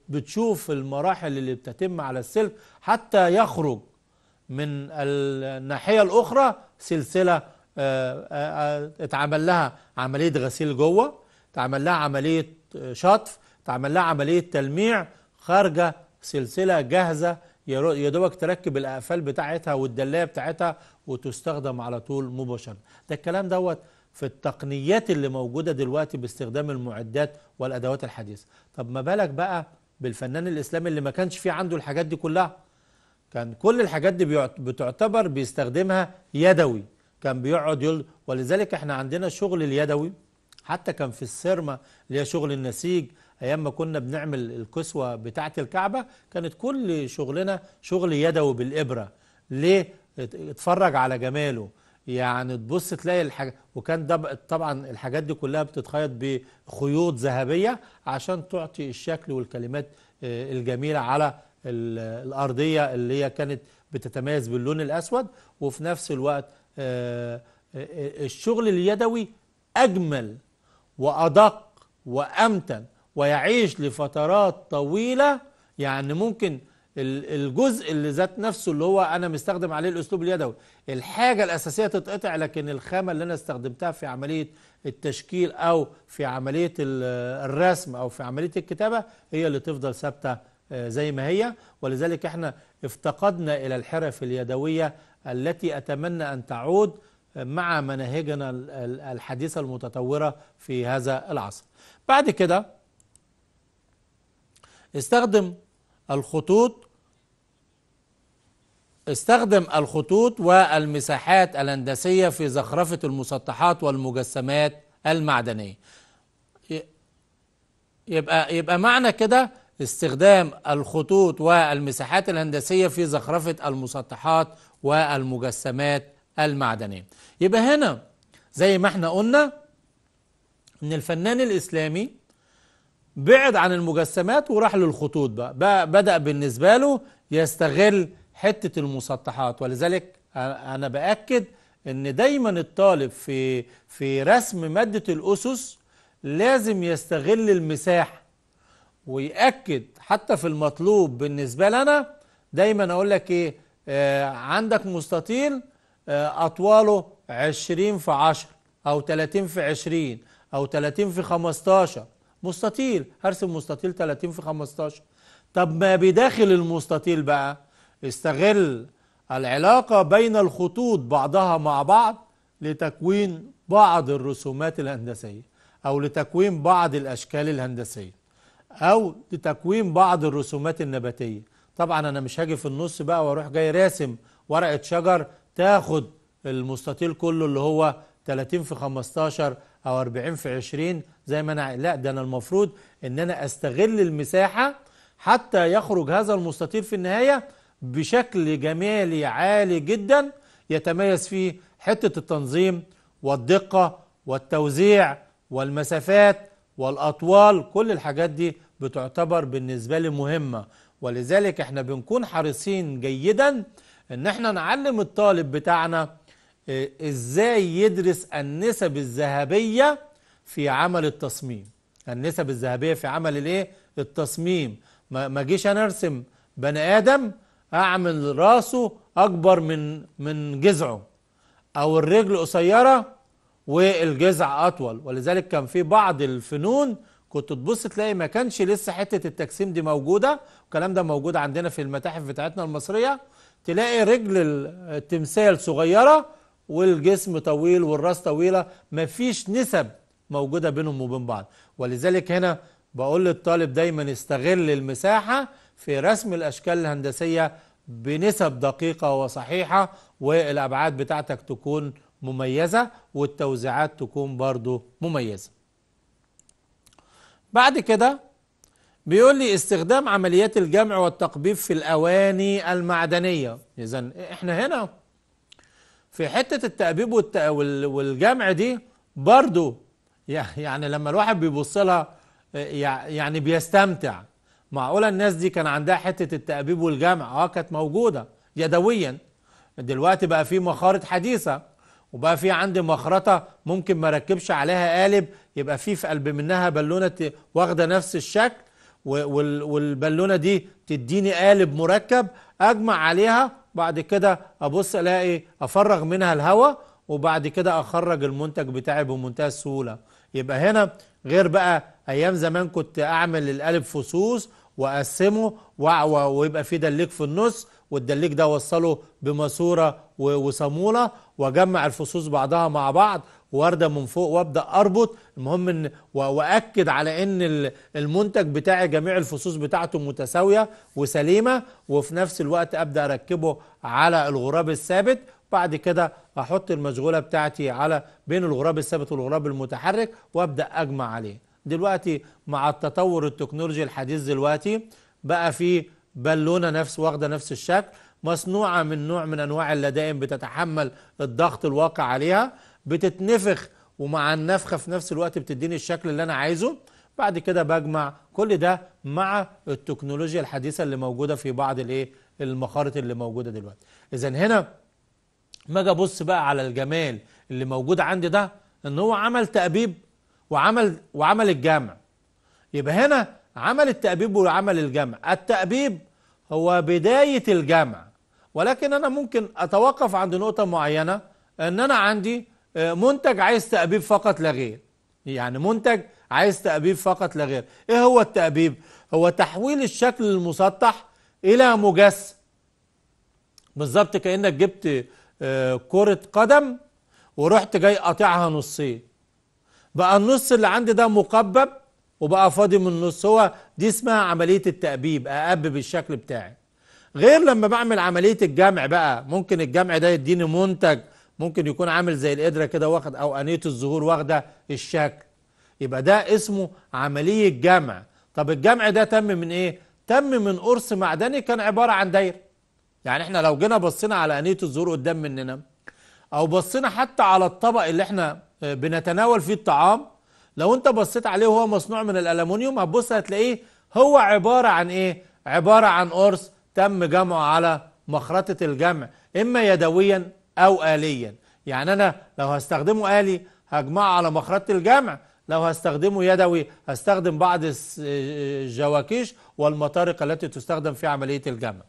بتشوف المراحل اللي بتتم على السلك حتى يخرج من الناحيه الاخرى سلسله آه، آه، آه، اتعمل لها عمليه غسيل جوه اتعمل لها عمليه شطف اتعمل لها عمليه تلميع خارجه سلسله جاهزه يا دوبك تركب الأقفال بتاعتها والدلاية بتاعتها وتستخدم على طول مباشرة ده الكلام دوت في التقنيات اللي موجودة دلوقتي باستخدام المعدات والأدوات الحديثة طب ما بالك بقى بالفنان الإسلامي اللي ما كانش فيه عنده الحاجات دي كلها كان كل الحاجات دي بتعتبر بيستخدمها يدوي كان بيقعد يل ولذلك احنا عندنا شغل اليدوي حتى كان في السيرما اللي هي شغل النسيج ايام ما كنا بنعمل الكسوه بتاعه الكعبه كانت كل شغلنا شغل يدوي بالابره ليه اتفرج على جماله يعني تبص تلاقي الحاجة وكان ده طبعا الحاجات دي كلها بتتخيط بخيوط ذهبية عشان تعطي الشكل والكلمات آه، الجميلة على الأرضية اللي هي كانت بتتميز باللون الأسود وفي نفس الوقت آه، آه، الشغل اليدوي أجمل وأدق وأمتن ويعيش لفترات طويلة يعني ممكن الجزء اللي ذات نفسه اللي هو أنا مستخدم عليه الأسلوب اليدوي الحاجة الأساسية تتقطع لكن الخامة اللي أنا استخدمتها في عملية التشكيل أو في عملية الرسم أو في عملية الكتابة هي اللي تفضل ثابتة آه، زي ما هي ولذلك احنا افتقدنا إلى الحرف اليدوية التي أتمنى أن تعود آه، مع مناهجنا الحديثة المتطورة في هذا العصر بعد كده استخدم الخطوط استخدم الخطوط والمساحات الهندسية في زخرفة المسطحات والمجسمات المعدنية يبقى, يبقى معنى كده استخدام الخطوط والمساحات الهندسية في زخرفة المسطحات والمجسمات المعدنية يبقى هنا زي ما احنا قلنا ان الفنان الإسلامي بعد عن المجسمات وراح للخطوط بقى, بقى بدأ بالنسبة له يستغل حتة المسطحات ولذلك أنا بأكد أن دايما الطالب في, في رسم مادة الأسس لازم يستغل المساحة ويأكد حتى في المطلوب بالنسبة لنا دايما أقول لك إيه آه عندك مستطيل آه أطواله 20 في 10 أو 30 في 20 أو 30 في 15 مستطيل هرسم مستطيل 30 في 15 طب ما بداخل المستطيل بقى استغل العلاقة بين الخطوط بعضها مع بعض لتكوين بعض الرسومات الهندسية أو لتكوين بعض الأشكال الهندسية أو لتكوين بعض الرسومات النباتية طبعا أنا مش هاجي في النص بقى وأروح جاي راسم ورقة شجر تاخد المستطيل كله اللي هو 30 في 15 أو 40 في 20 زي ما أنا لا ده أنا المفروض إن أنا أستغل المساحة حتى يخرج هذا المستطيل في النهاية بشكل جمالي عالي جدا يتميز فيه حتة التنظيم والدقة والتوزيع والمسافات والأطوال كل الحاجات دي بتعتبر بالنسبة لي مهمة ولذلك احنا بنكون حريصين جيدا ان احنا نعلم الطالب بتاعنا آه، ازاي يدرس النسب الذهبية في عمل التصميم النسب الذهبية في عمل الايه التصميم ما جيش انا ارسم بني ادم اعمل راسه اكبر من من جذعه او الرجل قصيرة والجذع اطول ولذلك كان في بعض الفنون كنت تبص تلاقي ما كانش لسه حتة التجسيم دي موجودة والكلام ده موجود عندنا في المتاحف بتاعتنا المصرية تلاقي رجل التمثال صغيرة والجسم طويل والراس طويله مفيش نسب موجوده بينهم وبين بعض ولذلك هنا بقول للطالب دايما استغل المساحه في رسم الاشكال الهندسيه بنسب دقيقه وصحيحه والابعاد بتاعتك تكون مميزه والتوزيعات تكون برضو مميزه بعد كده بيقول لي استخدام عمليات الجمع والتقبيب في الاواني المعدنيه اذا احنا هنا في حتة التأبيب والجمع دي برضو يعني لما الواحد بيبص لها يعني بيستمتع معقولة الناس دي كان عندها حتة التأبيب والجمع اه كانت موجودة يدويا دلوقتي بقى في مخارط حديثة وبقى في عندي مخرطة ممكن ما ركبش عليها قالب يبقى في في قلب منها بالونة واخدة نفس الشكل والبالونة دي تديني قالب مركب اجمع عليها بعد كده ابص الاقي افرغ منها الهواء وبعد كده اخرج المنتج بتاعي بمنتهى السهوله يبقى هنا غير بقى ايام زمان كنت اعمل القالب فصوص واقسمه ويبقى في دليك في النص والدليك ده وصله بماسوره وصاموله واجمع الفصوص بعضها مع بعض وارده من فوق وابدا اربط المهم ان واكد على ان المنتج بتاعي جميع الفصوص بتاعته متساويه وسليمه وفي نفس الوقت ابدا اركبه على الغراب الثابت بعد كده احط المشغوله بتاعتي على بين الغراب الثابت والغراب المتحرك وابدا اجمع عليه دلوقتي مع التطور التكنولوجي الحديث دلوقتي بقى في بل لونها نفس واخده نفس الشكل مصنوعه من نوع من انواع اللدائن بتتحمل الضغط الواقع عليها بتتنفخ ومع النفخه في نفس الوقت بتديني الشكل اللي انا عايزه بعد كده بجمع كل ده مع التكنولوجيا الحديثه اللي موجوده في بعض الايه المخارط اللي موجوده دلوقتي اذا هنا ما اجي ابص بقى على الجمال اللي موجود عندي ده ان هو عمل تأبيب وعمل وعمل الجمع يبقى هنا عمل التأبيب وعمل الجمع التأبيب هو بداية الجمع ولكن أنا ممكن أتوقف عند نقطة معينة أن أنا عندي آه، منتج عايز تأبيب فقط لا غير يعني منتج عايز تأبيب فقط لا غير إيه هو التأبيب؟ هو تحويل الشكل المسطح إلى مجسم بالظبط كأنك جبت آه، كرة قدم ورحت جاي قاطعها نصين بقى النص اللي عندي ده مقبب وبقى فاضي من النص هو دي اسمها عمليه التأبيب اأبب الشكل بتاعي غير لما بعمل عمليه الجمع بقى ممكن الجمع ده يديني منتج ممكن يكون عامل زي القدره كده واخد او انيه الظهور واخده الشكل يبقى ده اسمه عمليه جمع طب الجمع ده تم من ايه تم من قرص معدني كان عباره عن دايره يعني احنا لو جينا بصينا على انيه الظهور قدام مننا او بصينا حتى على الطبق اللي احنا آه، بنتناول فيه الطعام لو انت بصيت عليه وهو مصنوع من الالومنيوم هتبص هتلاقيه هو عبارة عن ايه عبارة عن قرص تم جمعه على مخرطة الجمع اما يدويا او آليا يعني انا لو هستخدمه آلي هجمعه على مخرطة الجمع لو هستخدمه يدوي هستخدم بعض الجواكيش والمطارق التي تستخدم في عملية الجمع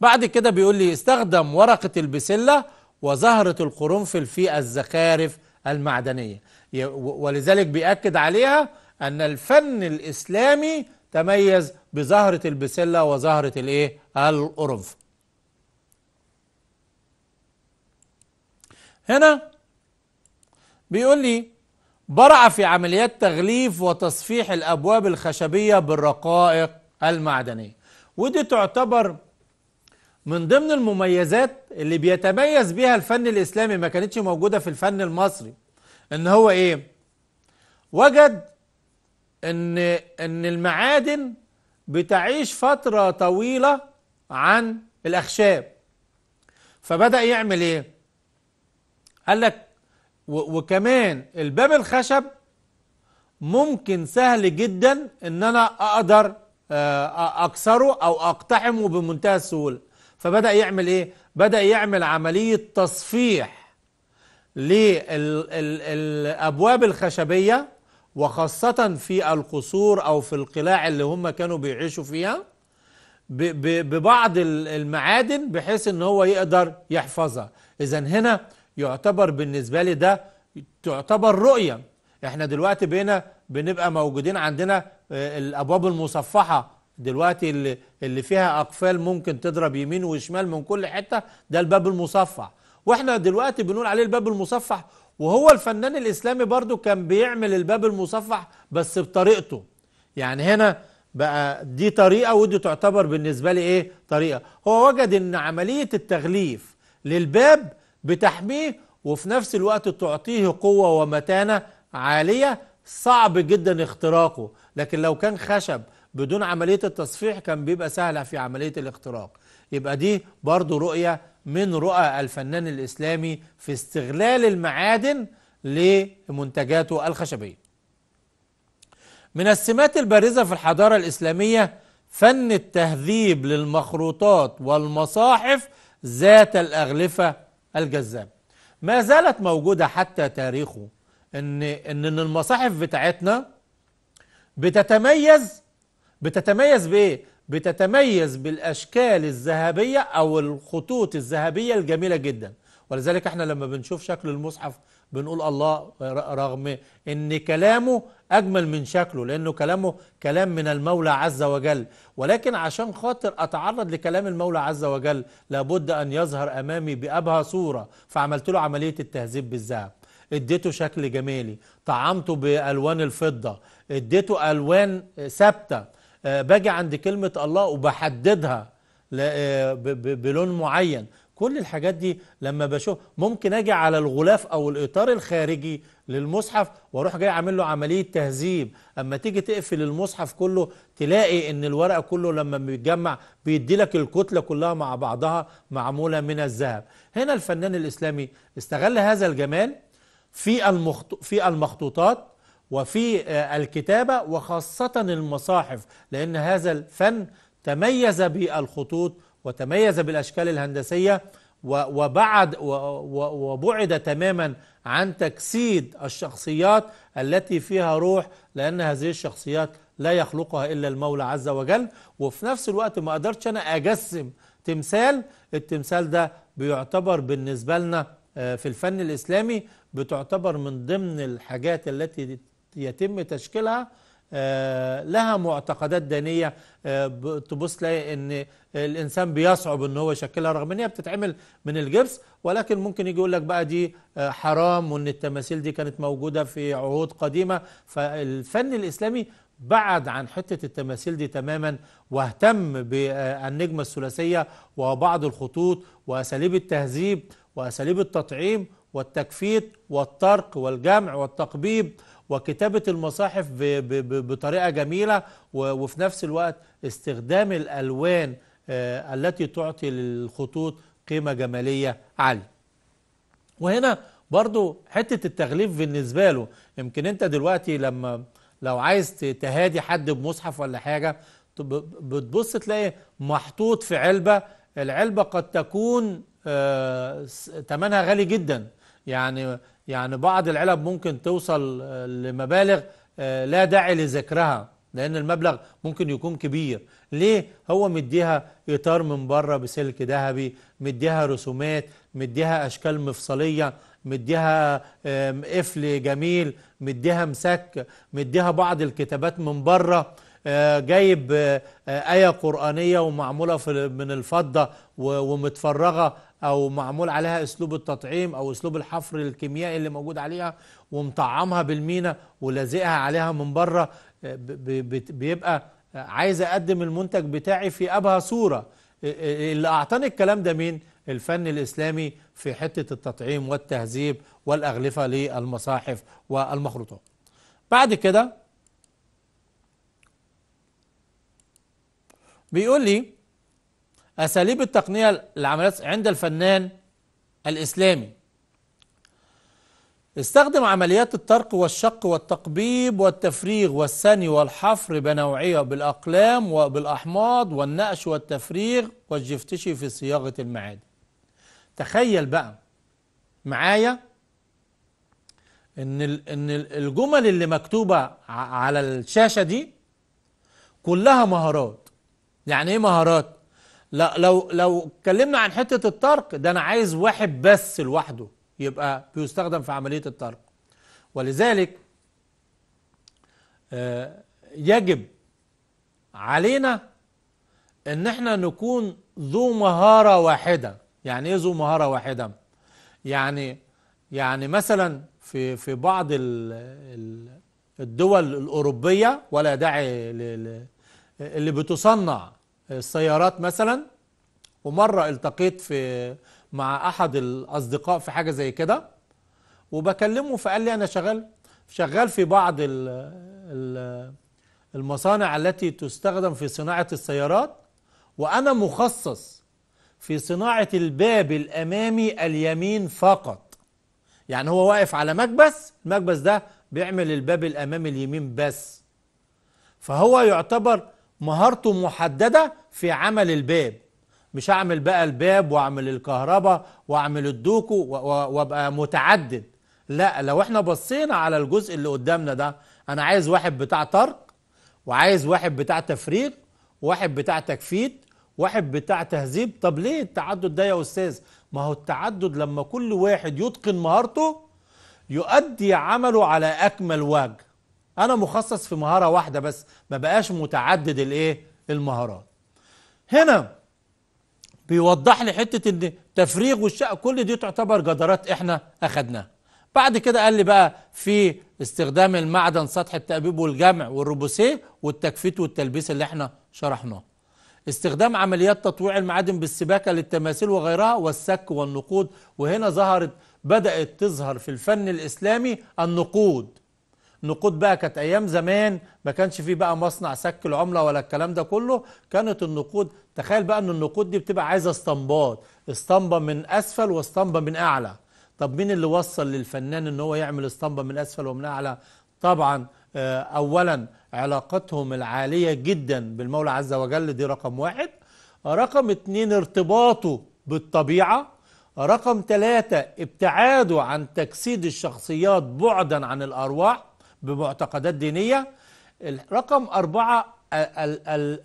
بعد كده بيقول لي استخدم ورقة البسلة وزهرة القرنفل في الزخارف المعدنية ولذلك بيأكد عليها أن الفن الإسلامي تميز بزهرة البسلة وزهرة الإيه؟ القرنفل هنا بيقول لي برع في عمليات تغليف وتصفيح الأبواب الخشبية بالرقائق المعدنية ودي تعتبر من ضمن المميزات اللي بيتميز بيها الفن الإسلامي ما كانتش موجودة في الفن المصري إن هو إيه؟ وجد إن إن المعادن بتعيش فترة طويلة عن الأخشاب فبدأ يعمل إيه؟ قال لك وكمان الباب الخشب ممكن سهل جدا إن أنا أقدر آه، أكسره أو أقتحمه بمنتهى السهولة فبدأ يعمل ايه بدأ يعمل عملية تصفيح للأبواب الخشبية وخاصة في القصور أو في القلاع اللي هم كانوا بيعيشوا فيها ببعض المعادن بحيث ان هو يقدر يحفظها اذا هنا يعتبر بالنسبة لي ده تعتبر رؤية احنا دلوقتي بقينا بنبقى موجودين عندنا آه، الابواب المصفحة دلوقتي اللي, اللي فيها اقفال ممكن تضرب يمين وشمال من كل حته ده الباب المصفح واحنا دلوقتي بنقول عليه الباب المصفح وهو الفنان الاسلامي برضو كان بيعمل الباب المصفح بس بطريقته يعني هنا بقى دي طريقه ودي تعتبر بالنسبه لي ايه طريقه هو وجد ان عمليه التغليف للباب بتحميه وفي نفس الوقت تعطيه قوه ومتانه عاليه صعب جدا اختراقه لكن لو كان خشب بدون عملية التصفيح كان بيبقى سهلة في عملية الاختراق يبقى دي برضو رؤية من رؤى الفنان الإسلامي في استغلال المعادن لمنتجاته الخشبية من السمات البارزة في الحضارة الإسلامية فن التهذيب للمخروطات والمصاحف ذات الأغلفة الجذابة ما زالت موجودة حتى تاريخه إن إن المصاحف بتاعتنا بتتميز بتتميز بايه بتتميز بالاشكال الذهبيه او الخطوط الذهبيه الجميله جدا ولذلك احنا لما بنشوف شكل المصحف بنقول الله رغم ان كلامه اجمل من شكله لانه كلامه كلام من المولى عز وجل ولكن عشان خاطر اتعرض لكلام المولى عز وجل لابد ان يظهر امامي بابهى صوره فعملت له عمليه التهذيب بالذهب اديته شكل جمالي طعمته بالوان الفضه اديته الوان ثابته آه، باجي عند كلمة الله وبحددها آه، بلون معين كل الحاجات دي لما بشوف ممكن اجي على الغلاف او الاطار الخارجي للمصحف واروح جاي عامل له عمليه تهذيب اما تيجي تقفل المصحف كله تلاقي ان الورق كله لما بيتجمع بيدي لك الكتله كلها مع بعضها معموله من الذهب هنا الفنان الاسلامي استغل هذا الجمال في المخطو في المخطوطات وفي آه، الكتابة وخاصة المصاحف لأن هذا الفن تميز بالخطوط وتميز بالأشكال الهندسية وبعد وبعد تماما عن تجسيد الشخصيات التي فيها روح لأن هذه الشخصيات لا يخلقها إلا المولى عز وجل وفي نفس الوقت ما قدرتش أنا أجسم تمثال التمثال ده بيعتبر بالنسبة لنا آه، في الفن الإسلامي بتعتبر من ضمن الحاجات التي يتم تشكيلها آه، لها معتقدات دينيه آه، تبص لها ان الانسان بيصعب ان هو يشكلها رغم ان هي بتتعمل من الجبس ولكن ممكن يجي يقول لك بقى دي آه، حرام وان التماثيل دي كانت موجوده في عهود قديمه فالفن الاسلامي بعد عن حتة التماثيل دي تماما واهتم بالنجمة الثلاثية وبعض الخطوط وأساليب التهذيب وأساليب التطعيم والتكفيت والطرق والجمع والتقبيب وكتابة المصاحف بطريقة جميلة وفي نفس الوقت استخدام الألوان آه، التي تعطي للخطوط قيمة جمالية عالية وهنا برضو حتة التغليف بالنسبة له يمكن انت دلوقتي لما لو عايز تهادي حد بمصحف ولا حاجة بتبص تلاقي محطوط في علبة العلبة قد تكون ثمنها آه، غالي جدا يعني يعني بعض العلب ممكن توصل آه، لمبالغ آه، لا داعي لذكرها لأن المبلغ ممكن يكون كبير ليه هو مديها إطار من بره بسلك ذهبي مديها رسومات مديها أشكال مفصلية مديها قفل جميل مديها مسك مديها بعض الكتابات من بره آه، جايب آية قرآنية ومعمولة من الفضة ومتفرغة او معمول عليها اسلوب التطعيم او اسلوب الحفر الكيميائي اللي موجود عليها ومطعمها بالمينا ولازقها عليها من بره بيبقى عايز اقدم المنتج بتاعي في ابهى صوره اللي اعطاني الكلام ده مين الفن الاسلامي في حته التطعيم والتهذيب والاغلفه للمصاحف والمخروطات بعد كده بيقول لي أساليب التقنية العمليات عند الفنان الإسلامي استخدم عمليات الطرق والشق والتقبيب والتفريغ والثني والحفر بنوعية بالأقلام وبالأحماض والنقش والتفريغ والجفتشي في صياغة المعادن تخيل بقى معايا ان ان الجمل اللي مكتوبة على الشاشة دي كلها مهارات يعني ايه مهارات لا لو لو اتكلمنا عن حته الترك ده انا عايز واحد بس لوحده يبقى بيستخدم في عمليه الترك ولذلك آه، يجب علينا ان احنا نكون ذو مهاره واحده يعني ايه ذو مهاره واحده يعني يعني مثلا في في بعض الدول الاوروبيه ولا داعي اللي بتصنع السيارات مثلا ومرة التقيت في مع أحد الأصدقاء في حاجة زي كده وبكلمه فقال لي أنا شغال شغال في بعض الـ المصانع التي تستخدم في صناعة السيارات وأنا مخصص في صناعة الباب الأمامي اليمين فقط يعني هو واقف على مكبس المكبس ده بيعمل الباب الأمامي اليمين بس فهو يعتبر مهارته محددة في عمل الباب مش هعمل بقى الباب واعمل الكهرباء واعمل الدوكو وابقى متعدد لا لو احنا بصينا على الجزء اللي قدامنا ده انا عايز واحد بتاع طرق وعايز واحد بتاع تفريغ واحد بتاع تكفيت واحد بتاع تهذيب طب ليه التعدد ده يا استاذ ما هو التعدد لما كل واحد يتقن مهارته يؤدي عمله على اكمل وجه انا مخصص في مهاره واحده بس ما بقاش متعدد الايه المهارات هنا بيوضح لي حته ان تفريغ والشقه كل دي تعتبر جدارات احنا اخدناها بعد كده قال لي بقى في استخدام المعدن سطح التأبيب والجمع والروبوسيه والتكفيت والتلبيس اللي احنا شرحناه استخدام عمليات تطويع المعادن بالسباكة للتماثيل وغيرها والسك والنقود وهنا ظهرت بدأت تظهر في الفن الإسلامي النقود نقود بقى كانت ايام زمان ما كانش فيه بقى مصنع سك العمله ولا الكلام ده كله كانت النقود تخيل بقى ان النقود دي بتبقى عايزه اسطمبات اسطمبه من اسفل واسطمبه من اعلى طب مين اللي وصل للفنان ان هو يعمل اسطمبه من اسفل ومن اعلى طبعا آه، اولا علاقتهم العاليه جدا بالمولى عز وجل دي رقم واحد رقم اتنين ارتباطه بالطبيعه رقم ثلاثة ابتعاده عن تجسيد الشخصيات بعدا عن الأرواح بمعتقدات دينية رقم أربعة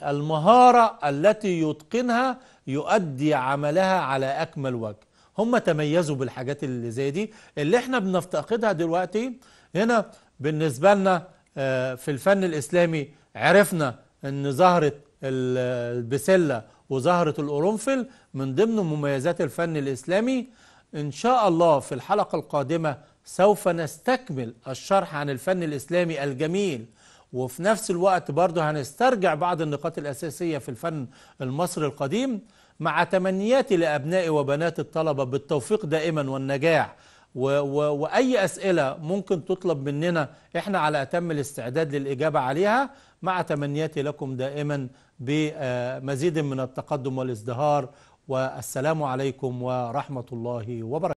المهارة التي يتقنها يؤدي عملها على أكمل وجه هم تميزوا بالحاجات اللي زي دي اللي احنا بنفتقدها دلوقتي هنا بالنسبة لنا آه، في الفن الإسلامي عرفنا أن ظهرت البسلة وظهرت القرنفل من ضمن مميزات الفن الإسلامي إن شاء الله في الحلقة القادمة سوف نستكمل الشرح عن الفن الإسلامي الجميل وفي نفس الوقت برضه هنسترجع بعض النقاط الأساسية في الفن المصري القديم مع تمنياتي لأبنائي وبنات الطلبة بالتوفيق دائما والنجاح و و وأي أسئلة ممكن تطلب مننا إحنا على أتم الاستعداد للإجابة عليها مع تمنياتي لكم دائما بمزيد من التقدم والازدهار والسلام عليكم ورحمة الله وبركاته